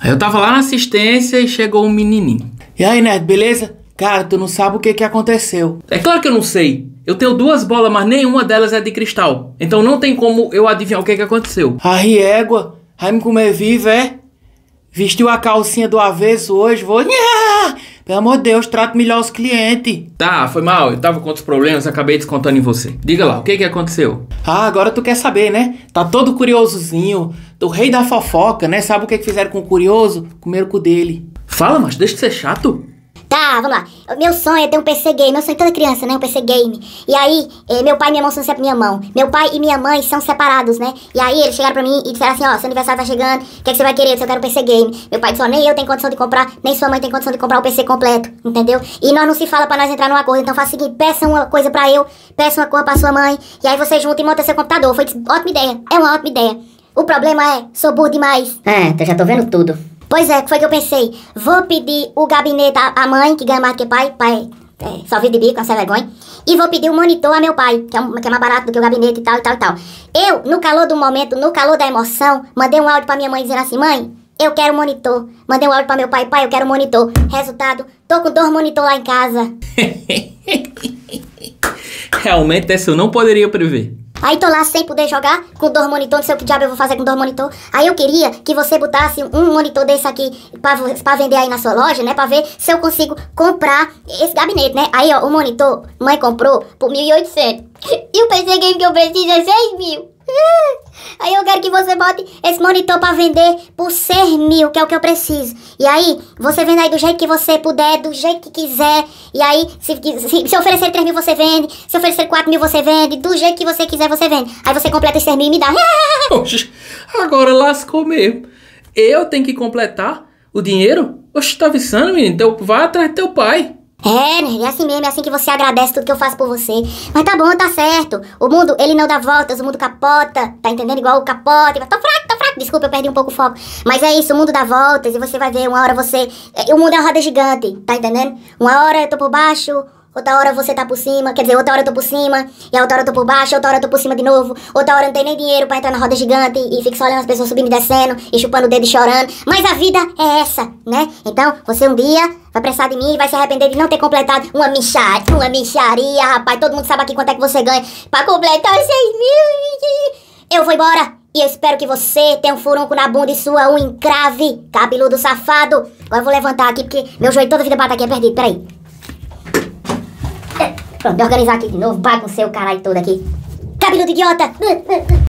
Aí eu tava lá na assistência e chegou um menininho. E aí, Nerd, beleza? Cara, tu não sabe o que, que aconteceu. É claro que eu não sei. Eu tenho duas bolas, mas nenhuma delas é de cristal. Então não tem como eu adivinhar o que, que aconteceu. Ai, égua. Vai me comer vivo, é? Vestiu a calcinha do avesso hoje, vou... Nha! Pelo amor de Deus, trate melhor os clientes. Tá, foi mal. Eu tava com outros problemas, acabei descontando em você. Diga lá, o que que aconteceu? Ah, agora tu quer saber, né? Tá todo curiosozinho. Do rei da fofoca, né? Sabe o que que fizeram com o curioso? Comeram com o dele. Fala, mas deixa de ser chato. Tá, vamos lá. Meu sonho é ter um PC game. Meu sonho é toda criança, né? Um PC game. E aí, eh, meu pai e minha mãe são minha mão. Meu pai e minha mãe são separados, né? E aí eles chegaram pra mim e disseram assim, ó, seu aniversário tá chegando, o que, é que você vai querer? Eu quero um PC game. Meu pai disse, ó, nem eu tenho condição de comprar, nem sua mãe tem condição de comprar o um PC completo, entendeu? E nós não se fala pra nós entrar num acordo. Então faz o seguinte, peça uma coisa pra eu, peça uma coisa pra sua mãe, e aí você junta e monta seu computador. Foi ótima ideia. É uma ótima ideia. O problema é, sou burro demais. É, eu já tô vendo tudo. Pois é, foi que eu pensei. Vou pedir o gabinete à mãe, que ganha mais que pai, pai é, só vive de bico, essa é vergonha. E vou pedir o monitor a meu pai, que é, um, que é, mais barato do que o gabinete e tal, e tal, e tal. Eu, no calor do momento, no calor da emoção, mandei um áudio pra minha mãe dizendo assim, mãe, eu quero monitor. Mandei um áudio pra meu pai, pai, eu quero monitor. Resultado, tô com dois monitor lá em casa. Realmente essa eu não poderia prever. Aí tô lá sem poder jogar com dois monitor, não sei o que diabo eu vou fazer com dois monitor. Aí eu queria que você botasse um monitor desse aqui pra, pra vender aí na sua loja, né? Pra ver se eu consigo comprar esse gabinete, né? Aí, ó, o monitor, mãe comprou por 1.800. E o PC Game que eu preciso é 6 mil. Aí eu quero que você bote esse monitor para vender por 100 mil, que é o que eu preciso. E aí, você vende aí do jeito que você puder, do jeito que quiser. E aí, se, se, se oferecer 3 mil, você vende. Se oferecer 4 mil, você vende. Do jeito que você quiser, você vende. Aí você completa os 100 mil e me dá. Oxe, agora lascou mesmo. Eu tenho que completar o dinheiro? Oxe, tá viciando, menino? Então vai atrás do teu pai. É, nerd, é assim mesmo, é assim que você agradece tudo que eu faço por você. Mas tá bom, tá certo. O mundo, ele não dá voltas, o mundo capota, tá entendendo? Igual o capote. Tô fraco, tô fraco. Desculpa, eu perdi um pouco o foco. Mas é isso, o mundo dá voltas e você vai ver, uma hora você. É, o mundo é uma roda gigante, tá entendendo? Uma hora eu tô por baixo, Outra hora você tá por cima, quer dizer, outra hora eu tô por cima, e a outra hora eu tô por baixo, outra hora eu tô por cima de novo, outra hora eu não tenho nem dinheiro pra entrar na roda gigante e, e fico só olhando as pessoas subindo e descendo, e chupando o dedo e chorando. Mas a vida é essa, né? Então, você um dia vai precisar de mim e vai se arrepender de não ter completado uma micharia, uma micharia, rapaz. Todo mundo sabe aqui quanto é que você ganha. Pra completar 6 mil, eu vou embora. E eu espero que você tenha um furunco na bunda e sua um encrave, cabeludo safado. Agora eu vou levantar aqui porque meu joelho toda a vida bate aqui, é perdido, peraí. Pronto, me organizar aqui de novo, baguncei o caralho todo aqui. Cabeludo idiota!